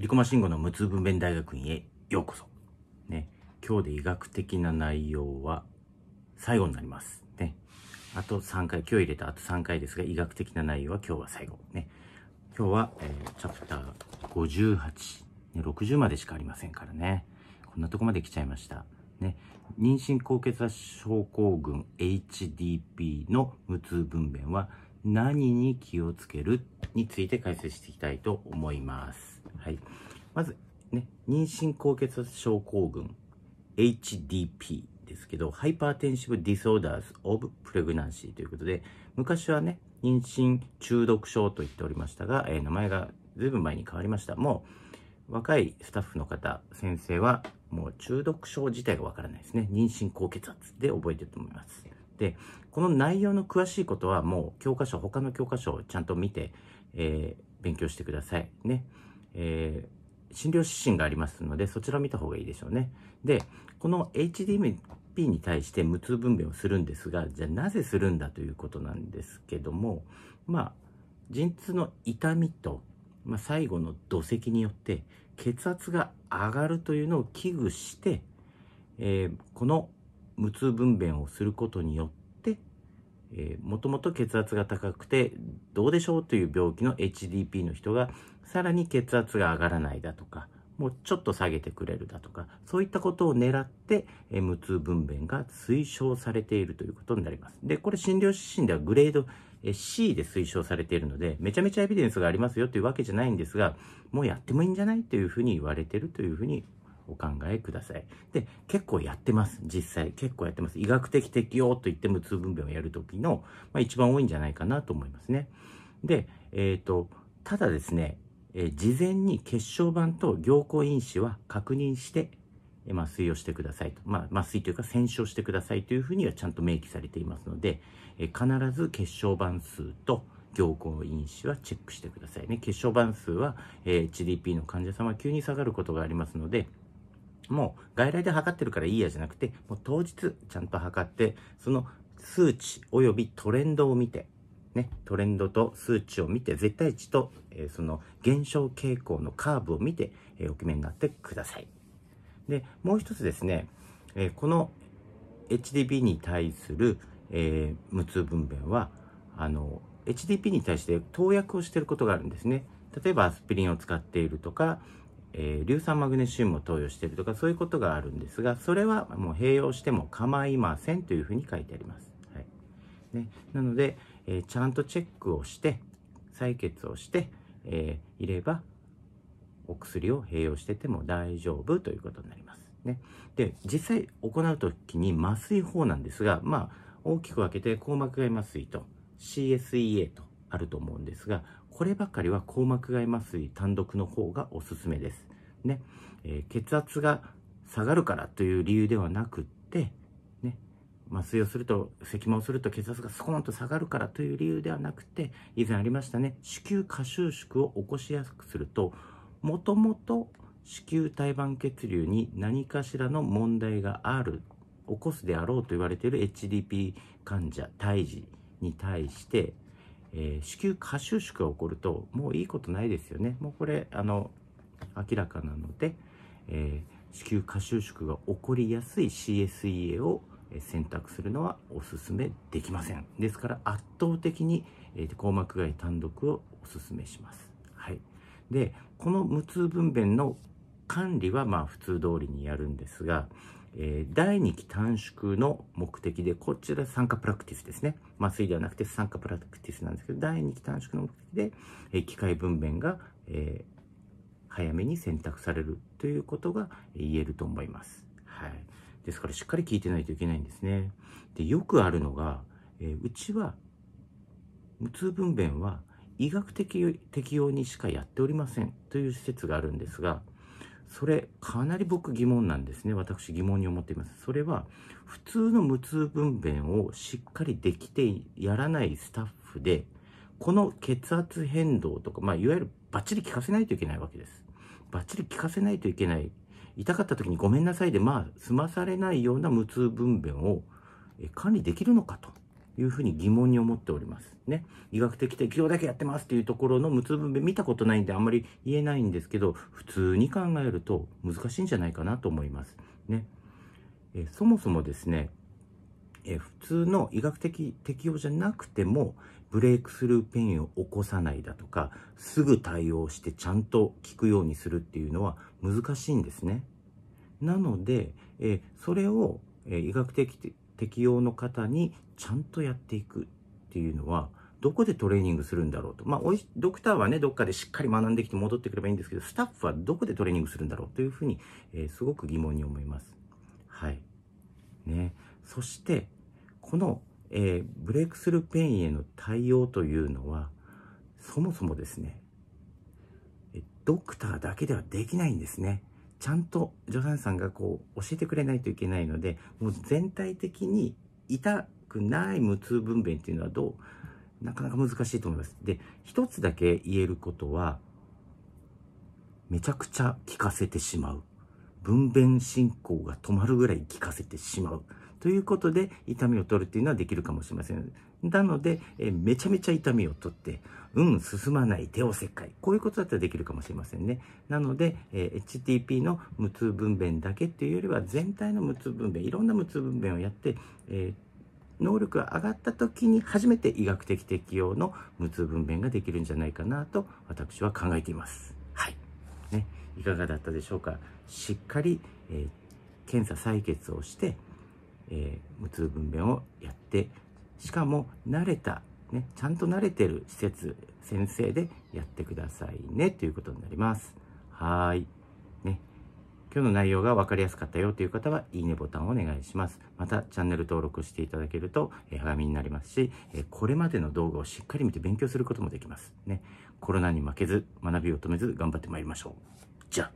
入駒慎吾の無痛分娩大学院へようこそ。ね、今日で医学的な内容は最後になります。ね。あと3回、今日入れたあと3回ですが、医学的な内容は今日は最後。ね。今日は、えー、チャプター58、ね、60までしかありませんからね。こんなとこまで来ちゃいました。ね。妊娠高血圧症候群 HDP の無痛分娩は何に気をつけるについて解説していきたいと思います。はい。まず、ね、妊娠高血圧症候群 HDP ですけど、ハイパーテンシブ・ディソーダーズ・オブ・プレグナンシーということで、昔はね、妊娠中毒症と言っておりましたが、えー、名前がずいぶん前に変わりました。もう、若いスタッフの方、先生は、もう中毒症自体がわからないですね。妊娠高血圧で覚えてると思います。で、この内容の詳しいことはもう教科書、他の教科書をちゃんと見て、えー、勉強してください。ね。えー、診療指針がありますので、そちらを見た方がいいでしょうね。で、この HDMP に対して無痛分娩をするんですが、じゃあなぜするんだということなんですけども、まあ、陣痛の痛みと、まあ、最後の土石によって血圧が上がるというのを危惧して、えー、この無痛分娩をすることによってえー、もともと血圧が高くてどうでしょうという病気の HDP の人がさらに血圧が上がらないだとかもうちょっと下げてくれるだとかそういったことを狙って、えー、無痛分娩が推奨されているということになりますでこれ診療指針ではグレード C で推奨されているのでめちゃめちゃエビデンスがありますよというわけじゃないんですがもうやってもいいんじゃないというふうに言われているというふうにお考えください。で、結構やってます。実際、結構やってます。医学的適用と言って無痛分娩をやるときの、まあ、一番多いんじゃないかなと思いますね。で、えっ、ー、と、ただですね、えー、事前に血小板と凝固因子は確認して、え麻酔をしてくださいと。まあ、麻酔というか洗浄してくださいというふうにはちゃんと明記されていますので、えー、必ず血小板数と凝固因子はチェックしてくださいね。血小板数は、えー、HDP の患者様急に下がることがありますので、もう外来で測ってるからいいやじゃなくて、もう当日ちゃんと測って、その数値及びトレンドを見て、ね、トレンドと数値を見て、絶対値と、えー、その減少傾向のカーブを見て、えー、お決めになってください。で、もう一つですね、えー、この HDP に対する、えー、無痛分娩は、あの、HDP に対して投薬をしていることがあるんですね。例えばアスピリンを使っているとか、えー、硫酸マグネシウムを投与しているとかそういうことがあるんですがそれはもう併用しても構いませんというふうに書いてあります、はいね、なので、えー、ちゃんとチェックをして採血をして、えー、いればお薬を併用してても大丈夫ということになります、ね、で実際行う時に麻酔法なんですがまあ大きく分けて硬膜外麻酔と CSEA とあると思うんですがこればかりは硬膜外麻酔単独の方がおすすめです。ねえー、血圧が下がるからという理由ではなくって、ね、麻酔をすると、咳もをすると血圧がスコーンと下がるからという理由ではなくて、以前ありましたね、子宮下収縮を起こしやすくすると、もともと子宮体盤血流に何かしらの問題がある、起こすであろうと言われている HDP 患者、胎児に対して、えー、子宮過収縮が起こるともういいことないですよねもうこれあの明らかなので、えー、子宮過収縮が起こりやすい CSEA を選択するのはおすすめできませんですから圧倒的に、えー、硬膜外単独をおすすめします、はい、でこの無痛分娩の管理はまあ普通通りにやるんですがえー、第2期短縮の目的で、こちら酸化プラクティスですね。麻酔ではなくて酸化プラクティスなんですけど、第2期短縮の目的で、えー、機械分娩が、えー、早めに選択されるということが言えると思います。はい。ですからしっかり聞いてないといけないんですね。で、よくあるのが、えー、うちは、無痛分娩は医学的適用にしかやっておりませんという施設があるんですが、それかなり僕疑問なんですね私疑問に思っていますそれは普通の無痛分娩をしっかりできてやらないスタッフでこの血圧変動とか、まあ、いわゆるバッチリ効かせないといけないわけですバッチリ効かせないといけない痛かった時にごめんなさいでまあ済まされないような無痛分娩を管理できるのかというふうに疑問に思っております。ね。医学的適用だけやってますっていうところの無痛分娩見たことないんであんまり言えないんですけど、普通に考えると難しいんじゃないかなと思います。ね。えそもそもですね、え普通の医学的適用じゃなくても、ブレイクスルーペインを起こさないだとか、すぐ対応してちゃんと効くようにするっていうのは難しいんですね。なので、えそれを、え医学的適用の方にちゃんとやっていくっていうのは、どこでトレーニングするんだろうと。まあ、ドクターはね、どっかでしっかり学んできて戻ってくればいいんですけど、スタッフはどこでトレーニングするんだろうというふうに、えー、すごく疑問に思います。はい。ね。そして、この、えー、ブレイクスルーペインへの対応というのは、そもそもですね、ドクターだけではできないんですね。ちゃんと助産師さんがこう教えてくれないといけないのでもう全体的に痛くない無痛分娩っていうのはどうなかなか難しいと思います。で一つだけ言えることはめちゃくちゃ効かせてしまう。分娩進行が止まるぐらい効かせてしまう。ということで痛みを取るっていうのはできるかもしれません。なので、えめちゃめちゃ痛みを取ってん、進まない手を切開。こういうことだったらできるかもしれませんね。なので、えー、HTP の無痛分娩だけっていうよりは、全体の無痛分娩、いろんな無痛分娩をやって、えー能力が上がった時に初めて医学的適用の無痛分娩ができるんじゃないかなと私は考えています。はい。ね、いかがだったでしょうか。しっかり、えー、検査採血をして、えー、無痛分娩をやって、しかも慣れたね、ちゃんと慣れてる施設、先生でやってくださいね、ということになります。はい。ね。今日の内容が分かりやすかったよという方は、いいねボタンをお願いします。また、チャンネル登録していただけると、えー、励みになりますし、えー、これまでの動画をしっかり見て勉強することもできます。ね。コロナに負けず、学びを止めず、頑張ってまいりましょう。じゃあ。